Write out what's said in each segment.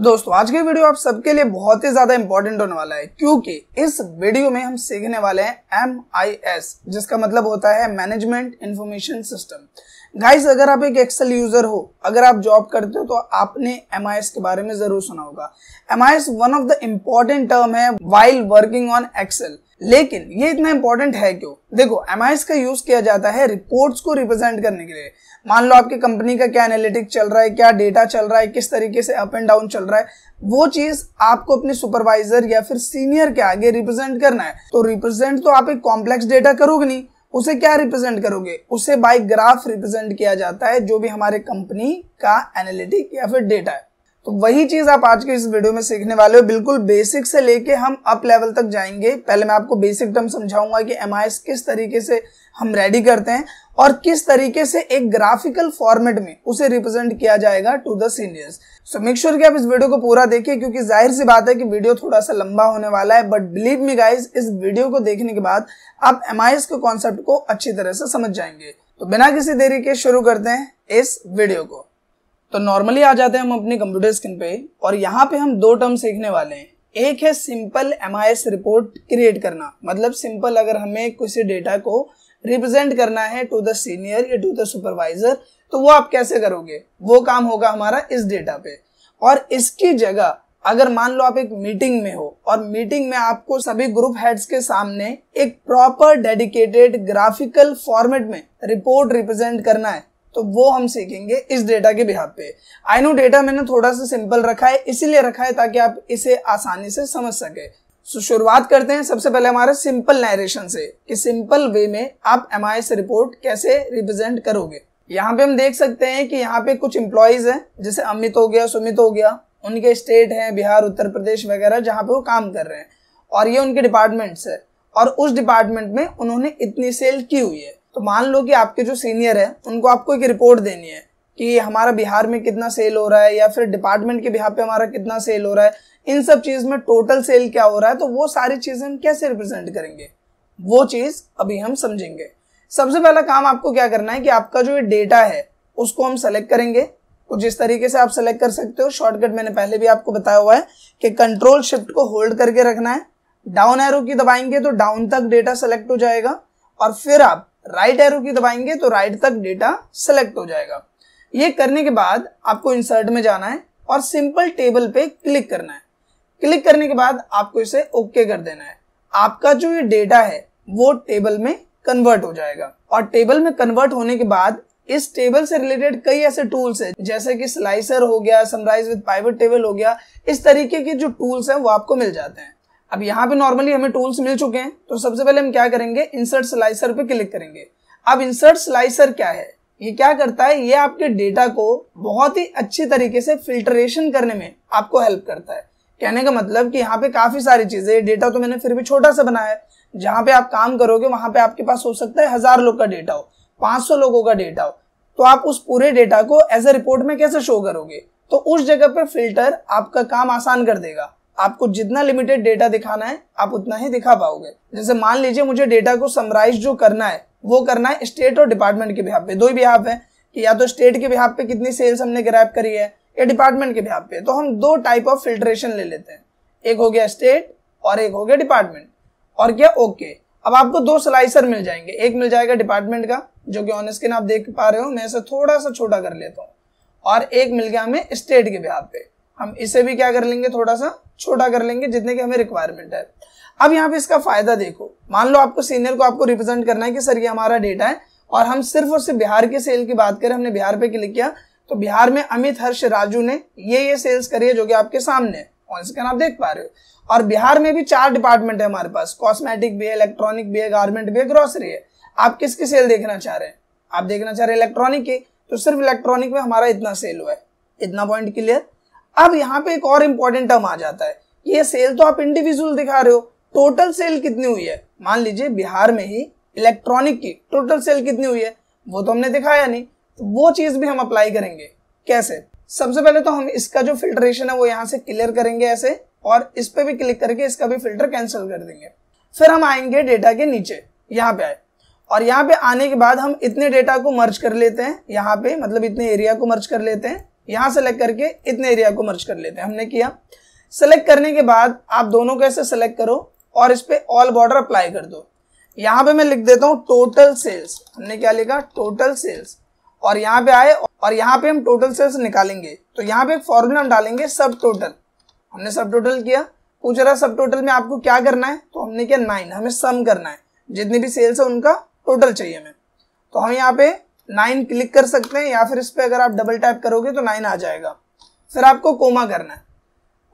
दोस्तों आज के वीडियो आप सबके लिए बहुत ही ज्यादा इंपॉर्टेंट होने वाला है क्योंकि इस वीडियो में हम सीखने वाले हैं एम आई एस जिसका मतलब होता है मैनेजमेंट इंफॉर्मेशन सिस्टम गाइस अगर आप एक एक्सेल यूजर हो अगर आप जॉब करते हो तो आपने एम आई एस के बारे में जरूर सुना होगा M I S one of the important term है वाइल वर्किंग ऑन एक्सेल लेकिन ये इतना इंपॉर्टेंट है क्यों देखो एम का यूज किया जाता है रिपोर्ट्स को रिप्रेजेंट करने के लिए मान लो आपकी कंपनी का क्या एनालिटिक चल रहा है क्या डेटा चल रहा है किस तरीके से अप एंड डाउन चल रहा है वो चीज आपको अपने सुपरवाइजर या फिर सीनियर के आगे रिप्रेजेंट करना है तो रिप्रेजेंट तो आप एक कॉम्प्लेक्स डेटा करोगे नहीं उसे क्या रिप्रेजेंट करोगे उसे बाई ग्राफ रिप्रेजेंट किया जाता है जो भी हमारे कंपनी का एनालिटिक या फिर डेटा है तो वही चीज आप आज के इस वीडियो में सीखने वाले हो बिल्कुल बेसिक से लेके हम अप लेवल तक जाएंगे पहले मैं आपको बेसिक टर्म समझाऊंगा कि एम किस तरीके से हम रेडी करते हैं और किस तरीके से एक ग्राफिकल फॉर्मेट में उसे रिप्रेजेंट किया जाएगा to the seniors so make sure कि आप इस वीडियो को पूरा देखिए क्योंकि जाहिर सी बात है कि वीडियो थोड़ा सा लंबा होने वाला है बट बिलीव मी गाइज इस वीडियो को देखने के बाद आप एम के कॉन्सेप्ट को अच्छी तरह से समझ जाएंगे तो बिना किसी देरी के शुरू करते हैं इस वीडियो को तो नॉर्मली आ जाते हैं हम अपने कंप्यूटर स्क्रीन पे और यहाँ पे हम दो टर्म सीखने वाले हैं एक है सिंपल एम रिपोर्ट क्रिएट करना मतलब सिंपल अगर हमें किसी डेटा को रिप्रेजेंट करना है टू द सीनियर या टू द सुपरवाइजर तो वो आप कैसे करोगे वो काम होगा हमारा इस डेटा पे और इसकी जगह अगर मान लो आप एक मीटिंग में हो और मीटिंग में आपको सभी ग्रुप हेड्स के सामने एक प्रॉपर डेडिकेटेड ग्राफिकल फॉर्मेट में रिपोर्ट रिप्रेजेंट करना है तो वो हम सीखेंगे इस डेटा के बिहार पे आई नो डेटा मैंने थोड़ा सा सिंपल रखा है इसीलिए रखा है ताकि आप इसे आसानी से समझ सके सो so, शुरुआत करते हैं सबसे पहले हमारे सिंपल नरेशन से कि सिंपल वे में आप एम रिपोर्ट कैसे रिप्रेजेंट करोगे यहाँ पे हम देख सकते हैं कि यहाँ पे कुछ एम्प्लॉयज हैं जैसे अमित हो गया सुमित हो गया उनके स्टेट हैं बिहार उत्तर प्रदेश वगैरह जहाँ पे वो काम कर रहे हैं और ये उनके डिपार्टमेंट्स है और उस डिपार्टमेंट में उन्होंने इतनी सेल की हुई है तो मान लो कि आपके जो सीनियर है उनको आपको एक रिपोर्ट देनी है कि हमारा बिहार में कितना सेल हो रहा है या फिर डिपार्टमेंट के बिहार पे हमारा कितना सेल हो रहा है इन सब चीज में टोटल सेल क्या हो रहा है तो वो सारी चीजें हम कैसे रिप्रेजेंट करेंगे वो चीज अभी हम समझेंगे सबसे पहला काम आपको क्या करना है कि आपका जो ये डेटा है उसको हम सेलेक्ट करेंगे तो जिस तरीके से आप सेलेक्ट कर सकते हो शॉर्टकट मैंने पहले भी आपको बताया हुआ है कि कंट्रोल शिफ्ट को होल्ड करके रखना है डाउन एरो की दबाएंगे तो डाउन तक डेटा सेलेक्ट हो जाएगा और फिर आप राइट एरो की दबाएंगे तो राइट तक डेटा सेलेक्ट हो जाएगा ये करने के बाद आपको इंसर्ट में जाना है और सिंपल टेबल पे क्लिक करना है क्लिक करने के बाद आपको इसे ओके okay कर देना है आपका जो ये डेटा है वो टेबल में कन्वर्ट हो जाएगा और टेबल में कन्वर्ट होने के बाद इस टेबल से रिलेटेड कई ऐसे टूल्स है जैसे कि स्लाइसर हो गया समराइज विद पाइवेट टेबल हो गया इस तरीके के जो टूल्स हैं वो आपको मिल जाते हैं अब यहाँ पे नॉर्मली हमें टूल्स मिल चुके हैं तो सबसे पहले हम क्या करेंगे इंसर्ट स्लाइसर पे क्लिक करेंगे अब इंसर्ट स्लाइसर क्या है ये क्या करता है ये आपके डेटा को बहुत ही अच्छे तरीके से फिल्ट्रेशन करने में आपको हेल्प करता है कहने का मतलब कि यहाँ पे काफी सारी चीजें डेटा तो मैंने फिर भी छोटा सा बनाया है जहां पे आप काम करोगे वहां पे आपके पास हो सकता है हजार लोग का डेटा हो सौ लोगों का डेटा हो तो आप उस पूरे डेटा को एज ए रिपोर्ट में कैसे शो करोगे तो उस जगह पे फिल्टर आपका काम आसान कर देगा आपको जितना लिमिटेड डेटा दिखाना है आप उतना ही दिखा पाओगे जैसे मान लीजिए मुझे डेटा को समराइज जो करना है वो करना है स्टेट और डिपार्टमेंट के बिहार पे दो ही बिहार है कि या तो स्टेट के बिहार पे कितनी सेल्स हमने ग्रैप करी है या डिपार्टमेंट के बिहार पे तो हम दो टाइप ऑफ फिल्ट्रेशन ले लेते हैं एक हो गया स्टेट और एक हो गया डिपार्टमेंट और क्या ओके okay. अब आपको दो स्लाइसर मिल जाएंगे एक मिल जाएगा डिपार्टमेंट का जो कि ऑन स्क्रीन आप देख पा रहे हो मैं इसे थोड़ा सा छोटा कर लेता हूँ और एक मिल गया हमें स्टेट के बिहार पे हम इसे भी क्या कर लेंगे थोड़ा सा छोटा कर लेंगे जितने की हमें रिक्वायरमेंट है अब यहाँ पे इसका फायदा देखो मान लो आपको सीनियर को आपको रिप्रेजेंट करना है कि सर ये हमारा डेटा है और हम सिर्फ और सिर्फ बिहार के सेल की बात करें हमने बिहार पे क्लिक किया तो बिहार में अमित हर्ष राजू ने ये ये सेल्स करी है जो कि आपके सामने है कौन आप देख पा रहे हो और बिहार में भी चार डिपार्टमेंट है हमारे पास कॉस्मेटिक भी है इलेक्ट्रॉनिक भी है गारमेंट भी है ग्रोसरी है आप किसकी सेल देखना चाह रहे हैं आप देखना चाह रहे हैं इलेक्ट्रॉनिक की तो सिर्फ इलेक्ट्रॉनिक में हमारा इतना सेल हुआ है इतना पॉइंट क्लियर अब यहाँ पे एक और इम्पोर्टेंट टर्म आ जाता है ये सेल तो आप इंडिविजुअल दिखा रहे हो टोटल सेल कितनी हुई है मान लीजिए बिहार में ही इलेक्ट्रॉनिक की टोटल सेल कितनी हुई है वो तो हमने दिखाया नहीं तो वो चीज भी हम अप्लाई करेंगे कैसे सबसे पहले तो हम इसका जो फिल्ट्रेशन है वो यहाँ से क्लियर करेंगे ऐसे और इस पे भी क्लिक करके इसका भी फिल्टर कैंसिल कर देंगे फिर हम आएंगे डेटा के नीचे यहाँ पे आए और यहाँ पे आने के बाद हम इतने डेटा को मर्ज कर लेते हैं यहाँ पे मतलब इतने एरिया को मर्ज कर लेते हैं यहां से लेकर के इतने एरिया को मर्ज कर लेते हैं हमने किया सेलेक्ट करने के बाद आप दोनों को ऐसे सेलेक्ट करो और इस पर ऑल बॉर्डर अप्लाई कर दो यहां पे मैं लिख देता हूं टोटल सेल्स हमने क्या लिखा टोटल सेल्स और यहां पे आए और यहां पे हम टोटल सेल्स निकालेंगे तो यहां पे एक फॉर्मूला हम डालेंगे सब टोटल हमने सब टोटल किया पूछ रहा सब टोटल में आपको क्या करना है तो हमने क्या नाइन हमें सम करना है जितनी भी सेल्स है उनका टोटल चाहिए हमें तो हम यहाँ पे नाइन क्लिक कर सकते हैं या फिर इस पर अगर आप डबल टैप करोगे तो नाइन आ जाएगा फिर आपको कोमा करना है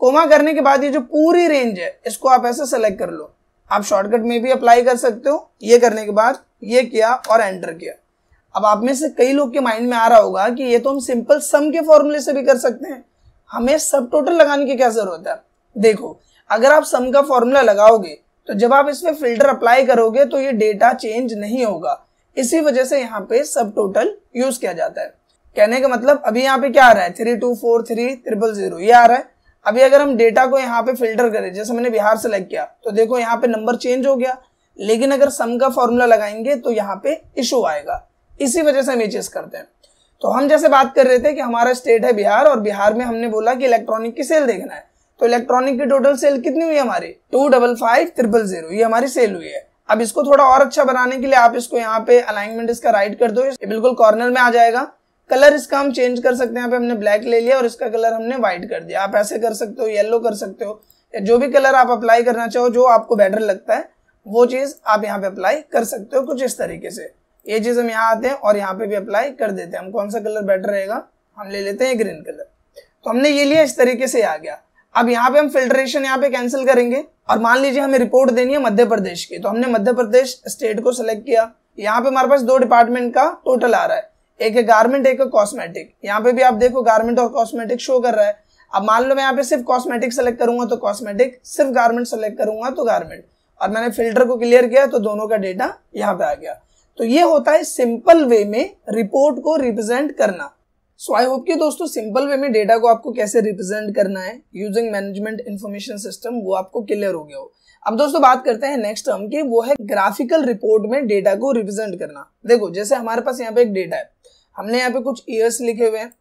कोमा करने के बाद ये जो पूरी रेंज है इसको आप ऐसे सेलेक्ट कर लो आप शॉर्टकट में भी अप्लाई कर सकते हो ये करने के बाद ये किया और एंटर किया अब आप में से कई लोग के माइंड में आ रहा होगा कि ये तो हम सिंपल सम के फॉर्मूले से भी कर सकते हैं हमें सब टोटल लगाने की क्या जरूरत है देखो अगर आप सम का फॉर्मूला लगाओगे तो जब आप इसमें फिल्टर अप्लाई करोगे तो ये डेटा चेंज नहीं होगा इसी वजह से यहाँ पे सब टोटल यूज किया जाता है कहने का मतलब अभी यहाँ पे क्या आ रहा है three two four three triple zero ये आ रहा है अभी अगर हम डेटा को यहाँ पे फिल्टर करें जैसे मैंने बिहार सेलेक्ट किया तो देखो यहाँ पे नंबर चेंज हो गया लेकिन अगर सम का फॉर्मूला लगाएंगे तो यहाँ पे इशू आएगा इसी वजह से हम ये चीज करते हैं तो हम जैसे बात कर रहे थे कि हमारा स्टेट है बिहार और बिहार में हमने बोला कि इलेक्ट्रॉनिक की सेल देखना है तो इलेक्ट्रॉनिक की टोटल सेल कितनी हुई हमारी two double five triple zero ये हमारी सेल हुई है अब इसको थोड़ा और अच्छा बनाने के लिए आप इसको यहाँ पे अलाइनमेंट इसका राइट कर दो ये बिल्कुल कॉर्नर में आ जाएगा कलर इसका हम चेंज कर सकते हैं यहाँ पे हमने ब्लैक ले लिया और इसका कलर हमने व्हाइट कर दिया आप ऐसे कर सकते हो येलो कर सकते हो या जो भी कलर आप अप्लाई करना चाहो जो आपको बेटर लगता है वो चीज़ आप यहाँ पे अप्लाई कर सकते हो कुछ इस तरीके से ये चीज़ हम यहाँ आते हैं और यहाँ पे भी अप्लाई कर देते हैं हम कौन सा कलर बेटर रहेगा हम ले लेते हैं ग्रीन कलर तो हमने ये लिया इस तरीके से आ गया अब यहाँ पे हम फिल्ट्रेशन यहाँ पे कैंसिल करेंगे और मान लीजिए हमें रिपोर्ट देनी है मध्य प्रदेश की तो हमने मध्य प्रदेश स्टेट को सिलेक्ट किया यहाँ पे हमारे पास दो डिपार्टमेंट का टोटल आ रहा है एक है गारमेंट एक है कॉस्मेटिक यहाँ पे भी आप देखो गारमेंट और कॉस्मेटिक शो कर रहा है अब मान लो मैं यहाँ पे सिर्फ कॉस्मेटिक सेलेक्ट करूंगा तो कॉस्मेटिक सिर्फ गारमेंट सेलेक्ट करूंगा तो गारमेंट और मैंने फिल्टर को क्लियर किया तो दोनों का डेटा यहाँ पे आ गया तो ये होता है सिंपल वे में रिपोर्ट को रिप्रेजेंट करना सो आई होप कि दोस्तों सिंपल वे में डेटा को आपको कैसे रिप्रेजेंट करना है यूजिंग मैनेजमेंट इन्फॉर्मेशन सिस्टम वो आपको क्लियर हो गया हो अब दोस्तों बात करते हैं नेक्स्ट टर्म की वो है ग्राफिकल रिपोर्ट में डेटा को रिप्रेजेंट करना देखो जैसे हमारे पास यहाँ पे एक डेटा है हमने यहाँ पे कुछ ईयर्स लिखे हुए हैं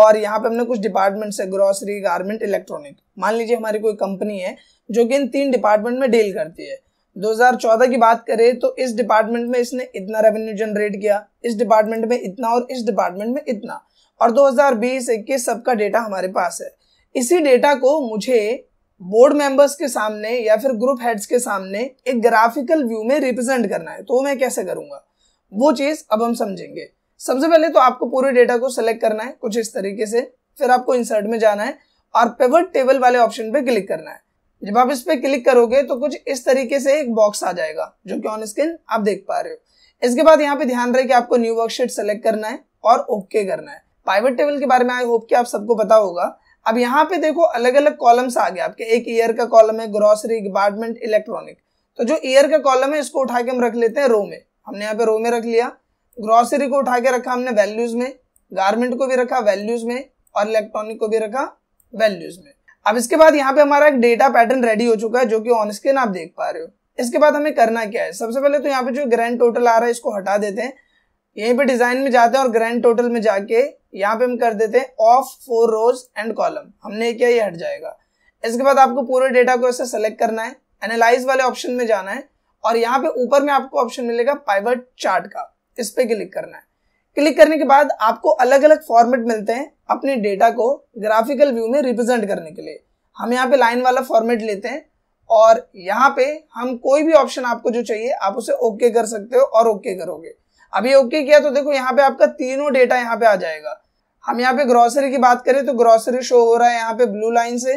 और यहाँ पे हमने कुछ डिपार्टमेंट्स है ग्रोसरी गारमेंट इलेक्ट्रॉनिक मान लीजिए हमारी कोई कंपनी है जो कि इन तीन डिपार्टमेंट में डील करती है 2014 की बात करें तो इस डिपार्टमेंट में इसने इतना रेवेन्यू जनरेट किया इस डिपार्टमेंट में इतना और इस डिपार्टमेंट में इतना और 2020-21 सबका डेटा हमारे पास है इसी डेटा को मुझे बोर्ड मेंबर्स के सामने या फिर ग्रुप हेड्स के सामने एक ग्राफिकल व्यू में रिप्रेजेंट करना है तो मैं कैसे करूंगा वो चीज़ अब हम समझेंगे सबसे पहले तो आपको पूरे डेटा को सिलेक्ट करना है कुछ इस तरीके से फिर आपको इंसर्ट में जाना है और पेवर्ट टेबल वाले ऑप्शन पे क्लिक करना है जब आप इस पे क्लिक करोगे तो कुछ इस तरीके से एक बॉक्स आ जाएगा जो कि ऑन स्क्रीन आप देख पा रहे हो इसके बाद यहाँ पे ध्यान रहे कि आपको न्यू वर्कशीट सेलेक्ट करना है और ओके करना है पाइवेट टेबल के बारे में आई होप कि आप सबको पता होगा अब यहाँ पे देखो अलग अलग कॉलम्स आ गए आपके एक ईयर का कॉलम है ग्रोसरी डिपार्टमेंट इलेक्ट्रॉनिक तो जो ईयर का कॉलम है इसको उठा के हम रख लेते हैं रो में हमने यहाँ पे रो में रख लिया ग्रोसरी को उठा के रखा हमने वैल्यूज में गारमेंट को भी रखा वैल्यूज में और इलेक्ट्रॉनिक को भी रखा वैल्यूज में अब इसके बाद यहाँ पे हमारा एक डेटा पैटर्न रेडी हो चुका है जो कि ऑन स्क्रीन आप देख पा रहे हो इसके बाद हमें करना क्या है सबसे पहले तो यहाँ पे जो ग्रैंड टोटल आ रहा है इसको हटा देते हैं यहीं पे डिजाइन में जाते हैं और ग्रैंड टोटल में जाके यहाँ पे हम कर देते हैं of four rows and column हमने क्या ये हट जाएगा इसके बाद आपको पूरे डेटा को ऐसे सेलेक्ट करना है एनालाइज वाले ऑप्शन में जाना है और यहाँ पे ऊपर में आपको ऑप्शन मिलेगा पाइवर्ट चार्ट का इस पे क्लिक करना है क्लिक करने के बाद आपको अलग अलग फॉर्मेट मिलते हैं अपने डेटा को ग्राफिकल व्यू में रिप्रेजेंट करने के लिए हम यहाँ पे लाइन वाला फॉर्मेट लेते हैं और यहाँ पे हम कोई भी ऑप्शन आपको जो चाहिए आप उसे ओके कर सकते हो और ओके करोगे अभी ओके किया तो देखो यहाँ पे आपका तीनों डेटा यहाँ पे आ जाएगा हम यहाँ पे ग्रोसरी की बात करें तो ग्रोसरी शो हो रहा है यहाँ पे ब्लू लाइन से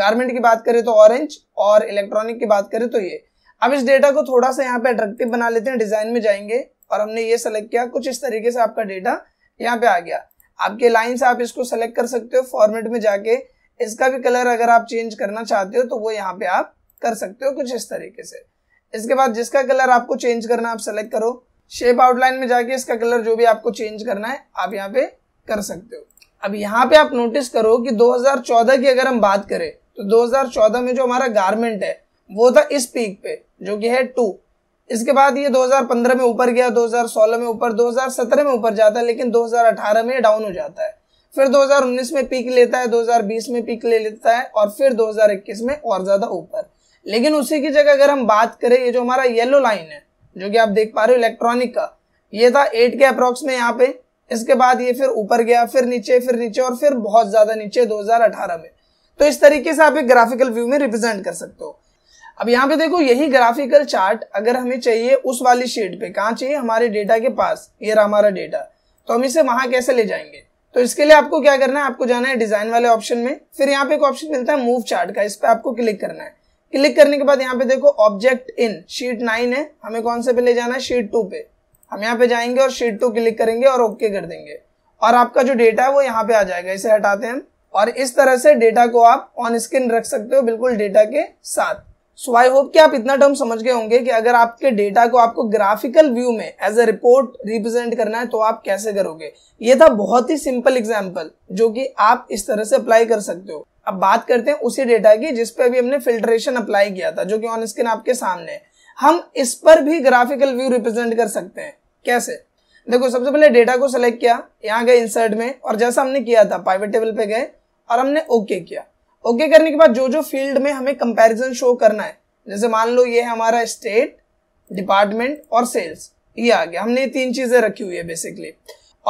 गारमेंट की बात करें तो ऑरेंज और इलेक्ट्रॉनिक की बात करें तो ये अब इस डेटा को थोड़ा सा यहाँ पे अट्रेक्टिव बना लेते हैं डिजाइन में जाएंगे और हमने ये सेलेक्ट किया कुछ इस तरीके से आपका डेटा यहाँ पे आ गया आपके लाइन से आप इसको सेलेक्ट कर सकते हो फॉर्मेट में जाके इसका भी कलर अगर आप चेंज करना चाहते हो तो वो यहाँ पे आप कर सकते हो कुछ इस तरीके से इसके बाद जिसका कलर आपको चेंज करना आप सेलेक्ट करो शेप आउटलाइन में जाके इसका कलर जो भी आपको चेंज करना है आप यहाँ पे कर सकते हो अब यहाँ पे आप नोटिस करो कि 2014 की अगर हम बात करें तो 2014 में जो हमारा गारमेंट है वो था इस पीक पे जो कि है टू इसके बाद ये 2015 में ऊपर गया 2016 में ऊपर 2017 में ऊपर जाता है लेकिन 2018 में डाउन हो जाता है फिर 2019 में पीक लेता है 2020 में पीक ले लेता है और फिर 2021 में और ज्यादा ऊपर लेकिन उसी की जगह अगर हम बात करें ये जो हमारा येलो लाइन है जो कि आप देख पा रहे हो इलेक्ट्रॉनिक का ये था एट के अप्रोक्स में यहाँ पे इसके बाद ये फिर ऊपर गया फिर नीचे फिर नीचे और फिर बहुत ज्यादा नीचे 2018 में तो इस तरीके से आप एक ग्राफिकल व्यू में रिप्रेजेंट कर सकते हो अब यहाँ पे देखो यही ग्राफिकल चार्ट अगर हमें चाहिए उस वाली शीट पे कहाँ चाहिए हमारे डेटा के पास ये रहा हमारा डेटा तो हम इसे वहां कैसे ले जाएंगे तो इसके लिए आपको क्या करना है आपको जाना है डिजाइन वाले ऑप्शन में फिर यहाँ पे एक ऑप्शन मिलता है मूव चार्ट का इस पर आपको क्लिक करना है क्लिक करने के बाद यहाँ पे देखो ऑब्जेक्ट इन शीट नाइन है हमें कौन से पे ले जाना है शीट टू पे हम यहाँ पे जाएंगे और शीट टू क्लिक करेंगे और ओके कर देंगे और आपका जो डेटा है वो यहाँ पे आ जाएगा इसे हटाते हैं हम और इस तरह से डेटा को आप ऑन स्क्रीन रख सकते हो बिल्कुल डेटा के साथ सो आई होप कि आप इतना टर्म समझ गए होंगे कि अगर आपके डेटा को आपको ग्राफिकल व्यू में एज ए रिपोर्ट रिप्रेजेंट करना है तो आप कैसे करोगे ये था बहुत ही सिंपल एग्जाम्पल जो कि आप इस तरह से अप्लाई कर सकते हो अब बात करते हैं उसी डेटा की जिसपे अभी हमने फिल्ट्रेशन अप्लाई किया था जो कि ऑन स्क्रीन आपके सामने है हम इस पर भी ग्राफिकल व्यू रिप्रेजेंट कर सकते हैं कैसे देखो सबसे पहले डेटा को सेलेक्ट किया यहाँ गए इंसर्ट में और जैसा हमने किया था पाइवेट टेबल पे गए और हमने ओके okay किया ओके करने के बाद जो जो फील्ड में हमें कंपैरिजन शो करना है जैसे मान लो ये हमारा स्टेट डिपार्टमेंट और सेल्स ये आ गया हमने तीन चीजें रखी हुई है बेसिकली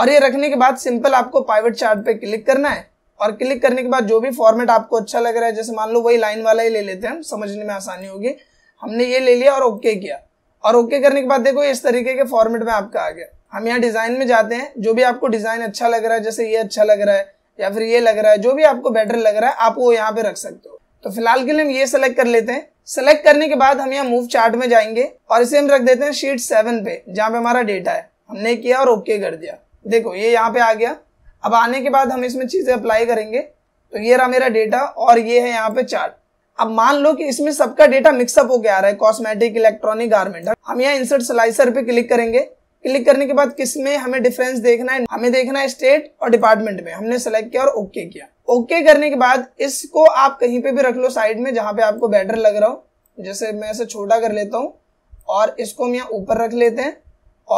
और ये रखने के बाद सिंपल आपको पाइवेट चार्ट पे क्लिक करना है और क्लिक करने के बाद जो भी फॉर्मेट आपको अच्छा लग रहा है जैसे मान लो वही लाइन वाला ही ले लेते हैं समझने में आसानी होगी हमने ये ले लिया और ओके किया और ओके करने के बाद देखो इस तरीके के फॉर्मेट में आपका आ गया हम यहाँ डिजाइन में जाते हैं जो भी आपको डिजाइन अच्छा लग रहा है जैसे ये अच्छा लग रहा है या फिर ये लग रहा है जो भी आपको बेटर लग रहा है आप वो यहाँ पे रख सकते हो तो फिलहाल के लिए हम ये सेलेक्ट कर लेते हैं सेलेक्ट करने के बाद हम यहाँ मूव चार्ट में जाएंगे और इसे हम रख देते हैं शीट सेवन पे जहाँ पे हमारा डेटा है हमने किया और ओके कर दिया देखो ये यहाँ पे आ गया अब आने के बाद हम इसमें चीजें अप्लाई करेंगे तो ये रहा मेरा डेटा और ये है यहाँ पे चार्ट अब मान लो कि इसमें सबका डेटा मिक्सअप हो गया रहा है कॉस्मेटिक इलेक्ट्रॉनिक गारमेंट हम यहाँ इंसर्ट स्लाइसर पे क्लिक करेंगे क्लिक करने के बाद किस में हमें डिफरेंस देखना है हमें देखना है स्टेट और डिपार्टमेंट में हमने सेलेक्ट किया और ओके okay किया ओके okay करने के बाद इसको आप कहीं पे भी रख लो साइड में जहां पे आपको बेटर लग रहा हो जैसे मैं इसे छोटा कर लेता हूँ और इसको हम यहाँ ऊपर रख लेते हैं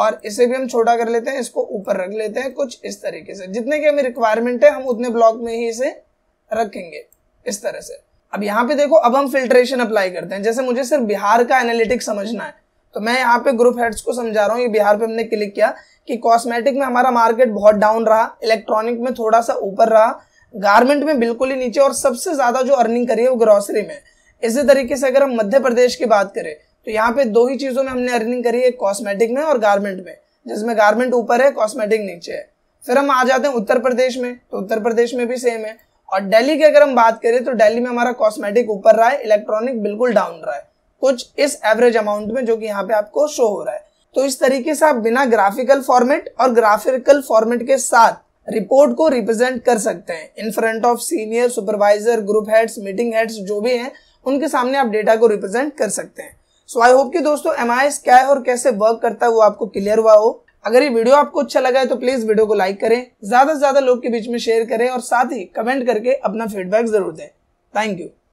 और इसे भी हम छोटा कर लेते हैं इसको ऊपर रख लेते हैं कुछ इस तरीके से जितने की हमें रिक्वायरमेंट है हम उतने ब्लॉक में ही इसे रखेंगे इस तरह से अब यहाँ पे देखो अब हम फिल्ट्रेशन अप्लाई करते हैं जैसे मुझे सिर्फ बिहार का एनालिटिक्स समझना है तो मैं यहाँ पे ग्रुप हेड्स को समझा रहा हूँ बिहार पे हमने क्लिक किया कि कॉस्मेटिक में हमारा मार्केट बहुत डाउन रहा इलेक्ट्रॉनिक में थोड़ा सा ऊपर रहा गारमेंट में बिल्कुल ही नीचे और सबसे ज्यादा जो अर्निंग करी है वो ग्रोसरी में इसी तरीके से अगर हम मध्य प्रदेश की बात करें तो यहाँ पे दो ही चीजों में हमने अर्निंग करी है कॉस्मेटिक में और गारमेंट में जिसमें गारमेंट ऊपर है कॉस्मेटिक नीचे है फिर हम आ जाते हैं उत्तर प्रदेश में तो उत्तर प्रदेश में भी सेम है और दिल्ली की अगर हम बात करें तो दिल्ली में हमारा कॉस्मेटिक ऊपर रहा है इलेक्ट्रॉनिक बिल्कुल डाउन रहा है कुछ इस एवरेज अमाउंट में जो कि यहाँ पे आपको शो हो रहा है तो इस तरीके से आप बिना ग्राफिकल फॉर्मेट और ग्राफिकल फॉर्मेट के साथ रिपोर्ट को रिप्रेजेंट कर सकते हैं in front of senior supervisor group heads meeting heads जो भी हैं उनके सामने आप डेटा को रिप्रेजेंट कर सकते हैं सो आई होप कि दोस्तों एम क्या है और कैसे वर्क करता है वो आपको क्लियर हुआ हो अगर ये वीडियो आपको अच्छा लगा है तो प्लीज वीडियो को लाइक करें ज्यादा से ज्यादा लोग के बीच में शेयर करें और साथ ही कमेंट करके अपना फीडबैक जरूर दें थैंक यू